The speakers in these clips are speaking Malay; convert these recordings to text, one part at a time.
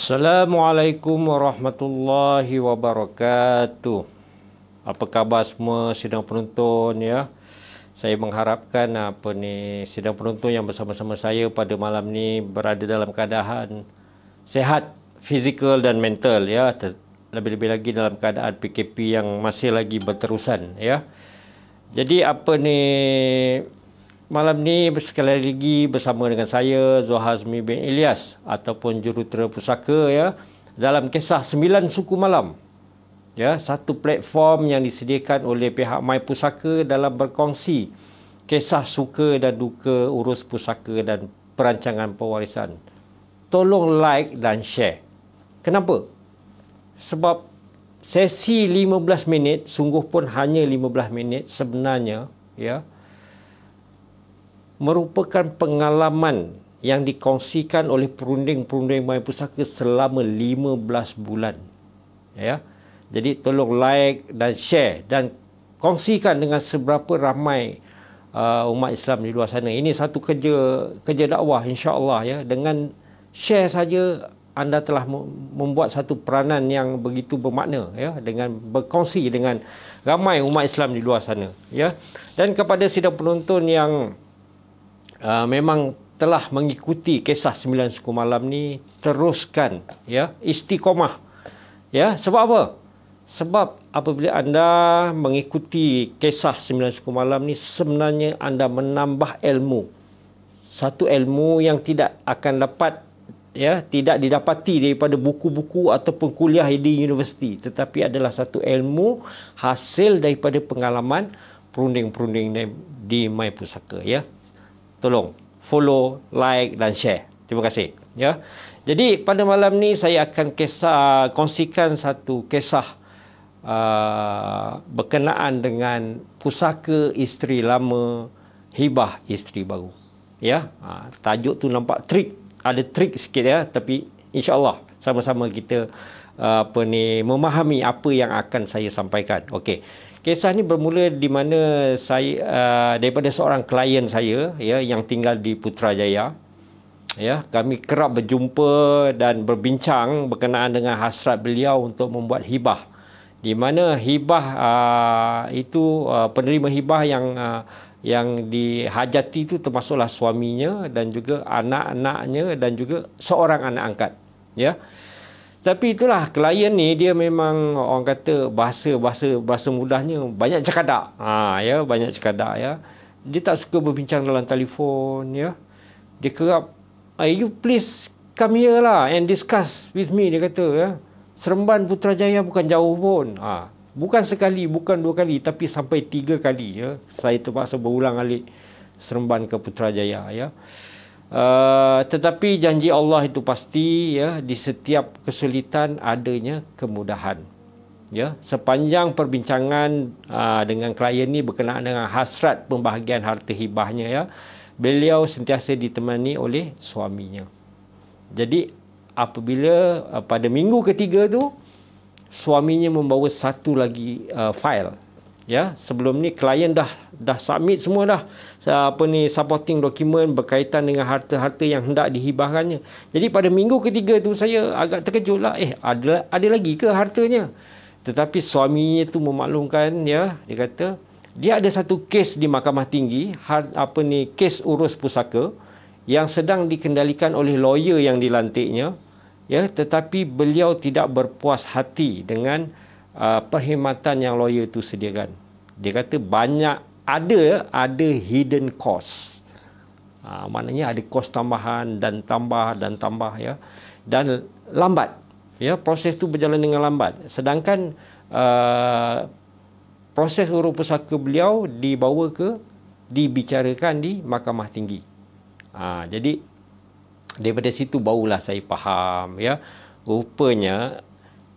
Assalamualaikum warahmatullahi wabarakatuh. Apa khabar semua sidang penonton ya? Saya mengharapkan apa ni sidang penonton yang bersama-sama saya pada malam ni berada dalam keadaan sehat fizikal dan mental ya. Lebih-lebih lagi dalam keadaan PKP yang masih lagi berterusan ya. Jadi apa ni malam ni sekali lagi bersama dengan saya Zohazmi bin Ilyas ataupun jurutera pusaka ya dalam kisah sembilan suku malam. Ya, satu platform yang disediakan oleh pihak Mai Pusaka dalam berkongsi kisah suka dan duka urus pusaka dan perancangan pewarisan. Tolong like dan share. Kenapa? Sebab sesi 15 minit sungguh pun hanya 15 minit sebenarnya ya. Yeah merupakan pengalaman yang dikongsikan oleh perunding-perunding Mahir Pusaka selama 15 bulan. Ya. Jadi tolong like dan share dan kongsikan dengan seberapa ramai uh, umat Islam di luar sana. Ini satu kerja kerja dakwah insya-Allah ya dengan share saja anda telah membuat satu peranan yang begitu bermakna ya dengan berkongsi dengan ramai umat Islam di luar sana ya. Dan kepada sidang penonton yang Ah, memang telah mengikuti kisah sembilan suku malam ni teruskan ya istiqomah ya sebab apa sebab apabila anda mengikuti kisah sembilan suku malam ni sebenarnya anda menambah ilmu satu ilmu yang tidak akan dapat ya tidak didapati daripada buku-buku ataupun kuliah di universiti tetapi adalah satu ilmu hasil daripada pengalaman perunding-perunding di Mai Pusaka ya tolong follow, like dan share. Terima kasih. Ya. Jadi pada malam ni saya akan kisah, kongsikan satu kisah uh, berkenaan dengan pusaka isteri lama hibah isteri baru. Ya. Uh, tajuk tu nampak trik. Ada trik sikit ya. Tapi insyaAllah sama-sama kita uh, apa ni, memahami apa yang akan saya sampaikan. Okey. Kisah ni bermula di mana saya uh, daripada seorang klien saya ya yang tinggal di Putrajaya. Ya, kami kerap berjumpa dan berbincang berkenaan dengan hasrat beliau untuk membuat hibah. Di mana hibah uh, itu uh, penerima hibah yang uh, yang dihajati itu termasuklah suaminya dan juga anak-anaknya dan juga seorang anak angkat. Ya. Tapi itulah klien ni dia memang orang kata bahasa-bahasa bahasa mudahnya banyak cekadak. Ha ya banyak cekadak ya. Dia tak suka berbincang dalam telefon ya. Dia kerap Are ah, you please come here lah and discuss with me dia kata ya. Seremban Putrajaya bukan jauh pun. Ha. Bukan sekali, bukan dua kali tapi sampai tiga kali ya. Saya terpaksa berulang alik Seremban ke Putrajaya ya. Uh, tetapi janji Allah itu pasti ya di setiap kesulitan adanya kemudahan. Ya, sepanjang perbincangan uh, dengan klien ini berkenaan dengan hasrat pembahagian harta hibahnya ya, beliau sentiasa ditemani oleh suaminya. Jadi apabila uh, pada minggu ketiga tu suaminya membawa satu lagi uh, file ya sebelum ni klien dah dah submit semua dah apa ni supporting dokumen berkaitan dengan harta-harta yang hendak dihibahkannya jadi pada minggu ketiga tu saya agak terkejut lah eh ada ada lagi ke hartanya tetapi suaminya tu memaklumkan ya dia kata dia ada satu kes di mahkamah tinggi har, apa ni kes urus pusaka yang sedang dikendalikan oleh lawyer yang dilantiknya ya tetapi beliau tidak berpuas hati dengan uh, perkhidmatan yang lawyer tu sediakan. Dia kata banyak ada ada hidden cost. Ha, maknanya ada kos tambahan dan tambah dan tambah ya dan lambat ya proses tu berjalan dengan lambat sedangkan uh, proses urus pusaka beliau dibawa ke dibicarakan di mahkamah tinggi ha, jadi daripada situ barulah saya faham ya rupanya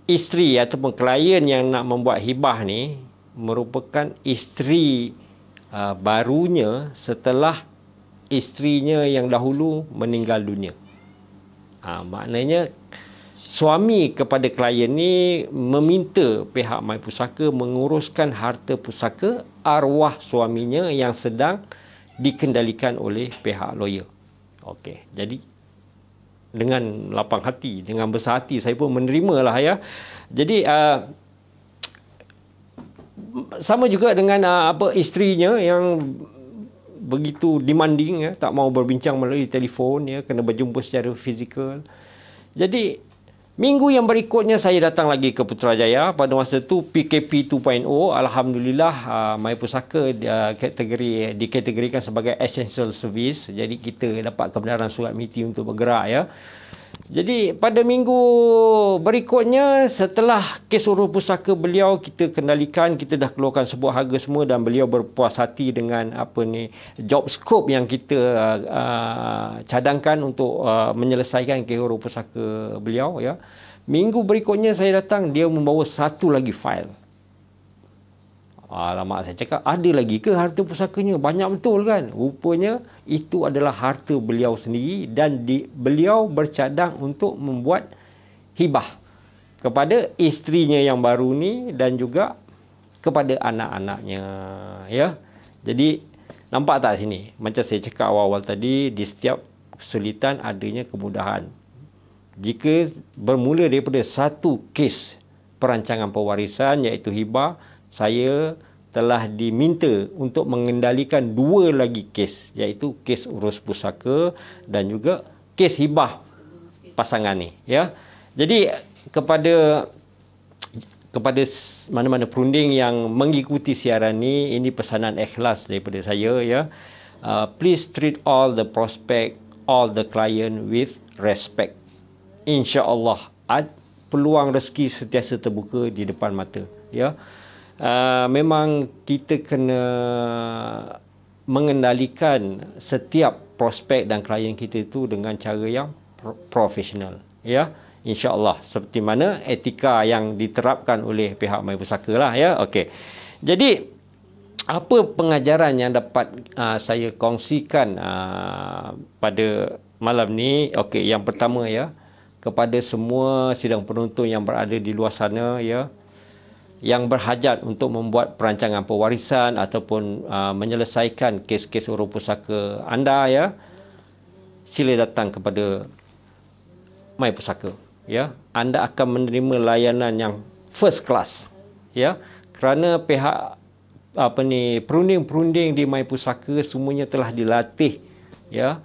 isteri ataupun klien yang nak membuat hibah ni merupakan isteri uh, barunya setelah isterinya yang dahulu meninggal dunia. Ha, maknanya suami kepada klien ni meminta pihak mai pusaka menguruskan harta pusaka arwah suaminya yang sedang dikendalikan oleh pihak lawyer. Okey, jadi dengan lapang hati, dengan besar hati saya pun menerima lah ya. Jadi uh, sama juga dengan uh, apa istrinya yang begitu demanding ya, tak mau berbincang melalui telefon ya, kena berjumpa secara fizikal. Jadi Minggu yang berikutnya saya datang lagi ke Putrajaya pada masa tu PKP 2.0 alhamdulillah uh, ah, My Pusaka uh, kategori dikategorikan sebagai essential service jadi kita dapat kebenaran surat MITI untuk bergerak ya. Jadi pada minggu berikutnya setelah kes urus pusaka beliau kita kendalikan kita dah keluarkan sebuah harga semua dan beliau berpuas hati dengan apa ni job scope yang kita uh, uh, cadangkan untuk uh, menyelesaikan kes urus pusaka beliau ya. Minggu berikutnya saya datang dia membawa satu lagi file. Alamak saya cakap ada lagi ke harta pusakanya banyak betul kan rupanya itu adalah harta beliau sendiri dan di, beliau bercadang untuk membuat hibah kepada isterinya yang baru ni dan juga kepada anak-anaknya ya jadi nampak tak sini macam saya cakap awal-awal tadi di setiap kesulitan adanya kemudahan jika bermula daripada satu kes perancangan pewarisan iaitu hibah saya telah diminta untuk mengendalikan dua lagi kes iaitu kes urus pusaka dan juga kes hibah pasangan ni ya jadi kepada kepada mana-mana perunding yang mengikuti siaran ni ini pesanan ikhlas daripada saya ya uh, please treat all the prospect all the client with respect insyaallah peluang rezeki sentiasa terbuka di depan mata ya uh, memang kita kena mengendalikan setiap prospek dan klien kita itu dengan cara yang profesional ya insyaallah seperti mana etika yang diterapkan oleh pihak mai pusaka lah, ya okey jadi apa pengajaran yang dapat uh, saya kongsikan uh, pada malam ni okey yang pertama ya kepada semua sidang penonton yang berada di luar sana ya yang berhajat untuk membuat perancangan pewarisan ataupun uh, menyelesaikan kes-kes urus pusaka anda ya sila datang kepada My Pusaka ya anda akan menerima layanan yang first class ya kerana pihak apa ni perunding-perunding di My Pusaka semuanya telah dilatih ya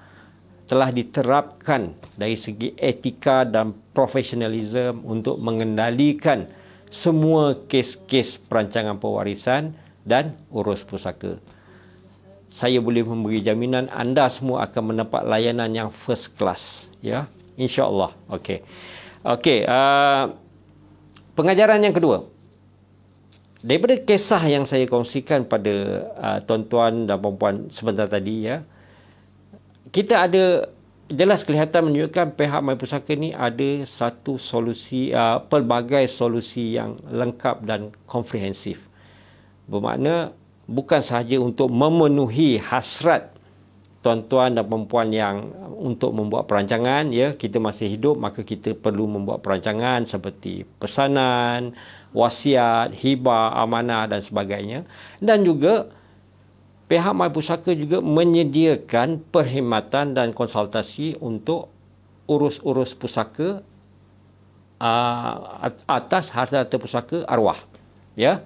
telah diterapkan dari segi etika dan profesionalisme untuk mengendalikan semua kes-kes perancangan pewarisan dan urus pusaka. Saya boleh memberi jaminan anda semua akan mendapat layanan yang first class, ya. Insya-Allah. Okey. Okey, uh, pengajaran yang kedua. Daripada kisah yang saya kongsikan pada uh, tuan-tuan dan puan-puan sebentar tadi ya. Kita ada jelas kelihatan menunjukkan pihak Mai Pusaka ni ada satu solusi uh, pelbagai solusi yang lengkap dan komprehensif. Bermakna bukan sahaja untuk memenuhi hasrat tuan-tuan dan perempuan yang untuk membuat perancangan ya kita masih hidup maka kita perlu membuat perancangan seperti pesanan, wasiat, hibah, amanah dan sebagainya dan juga pihak My Pusaka juga menyediakan perkhidmatan dan konsultasi untuk urus-urus pusaka uh, atas harta-harta pusaka arwah. Ya.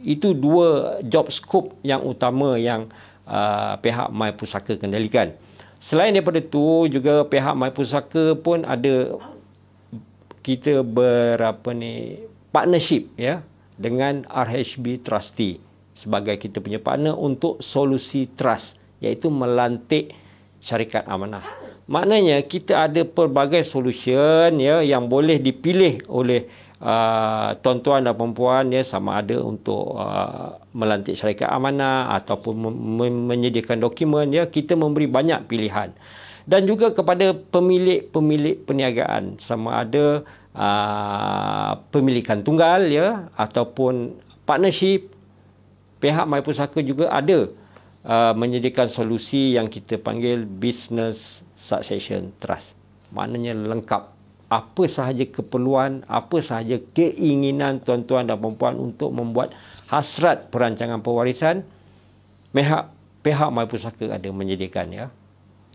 Itu dua job scope yang utama yang uh, pihak My Pusaka kendalikan. Selain daripada itu, juga pihak My Pusaka pun ada kita berapa ni partnership ya dengan RHB Trustee sebagai kita punya partner untuk solusi trust iaitu melantik syarikat amanah. Maknanya kita ada pelbagai solution ya yang boleh dipilih oleh uh, tuan-tuan dan puan ya sama ada untuk uh, melantik syarikat amanah ataupun menyediakan dokumen ya kita memberi banyak pilihan. Dan juga kepada pemilik-pemilik perniagaan sama ada uh, pemilikan tunggal ya ataupun partnership pihak Mai Pusaka juga ada uh, menyediakan solusi yang kita panggil Business Succession Trust. Maknanya lengkap apa sahaja keperluan, apa sahaja keinginan tuan-tuan dan puan-puan untuk membuat hasrat perancangan pewarisan, pihak, pihak Mai Pusaka ada menyediakan ya.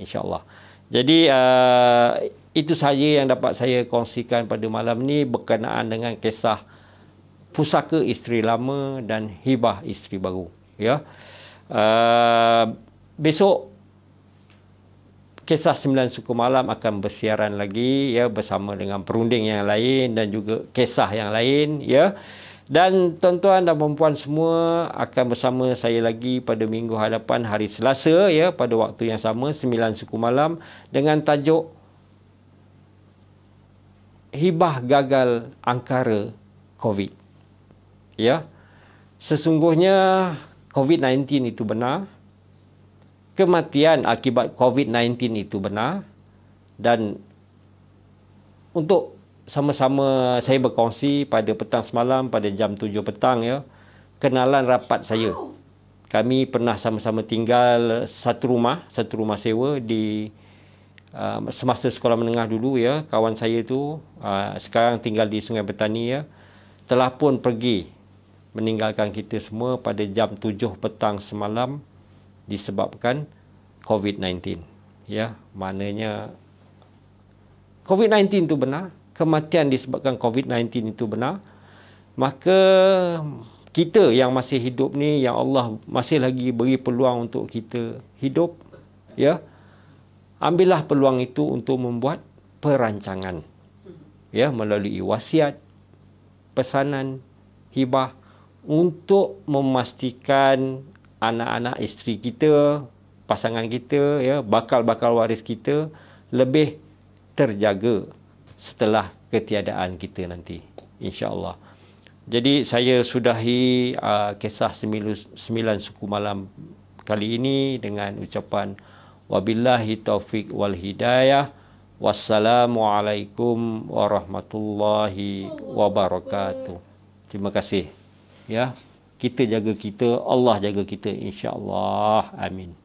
Allah. Jadi uh, itu sahaja yang dapat saya kongsikan pada malam ni berkenaan dengan kisah pusaka isteri lama dan hibah isteri baru ya uh, besok kisah sembilan suku malam akan bersiaran lagi ya bersama dengan perunding yang lain dan juga kisah yang lain ya dan tuan-tuan dan perempuan semua akan bersama saya lagi pada minggu hadapan hari Selasa ya pada waktu yang sama sembilan suku malam dengan tajuk Hibah Gagal Angkara COVID ya sesungguhnya COVID-19 itu benar kematian akibat COVID-19 itu benar dan untuk sama-sama saya berkongsi pada petang semalam pada jam 7 petang ya kenalan rapat saya kami pernah sama-sama tinggal satu rumah satu rumah sewa di Uh, semasa sekolah menengah dulu ya kawan saya tu uh, sekarang tinggal di Sungai Petani ya telah pun pergi meninggalkan kita semua pada jam 7 petang semalam disebabkan COVID-19. Ya, maknanya COVID-19 itu benar, kematian disebabkan COVID-19 itu benar. Maka kita yang masih hidup ni yang Allah masih lagi beri peluang untuk kita hidup, ya. Ambillah peluang itu untuk membuat perancangan. Ya, melalui wasiat, pesanan, hibah untuk memastikan anak-anak isteri kita, pasangan kita, ya, bakal-bakal waris kita lebih terjaga setelah ketiadaan kita nanti. InsyaAllah. Jadi saya sudahi uh, kisah sembilu, sembilan suku malam kali ini dengan ucapan Wabillahi taufik wal hidayah. Wassalamualaikum warahmatullahi wabarakatuh. Terima kasih ya kita jaga kita Allah jaga kita insyaallah amin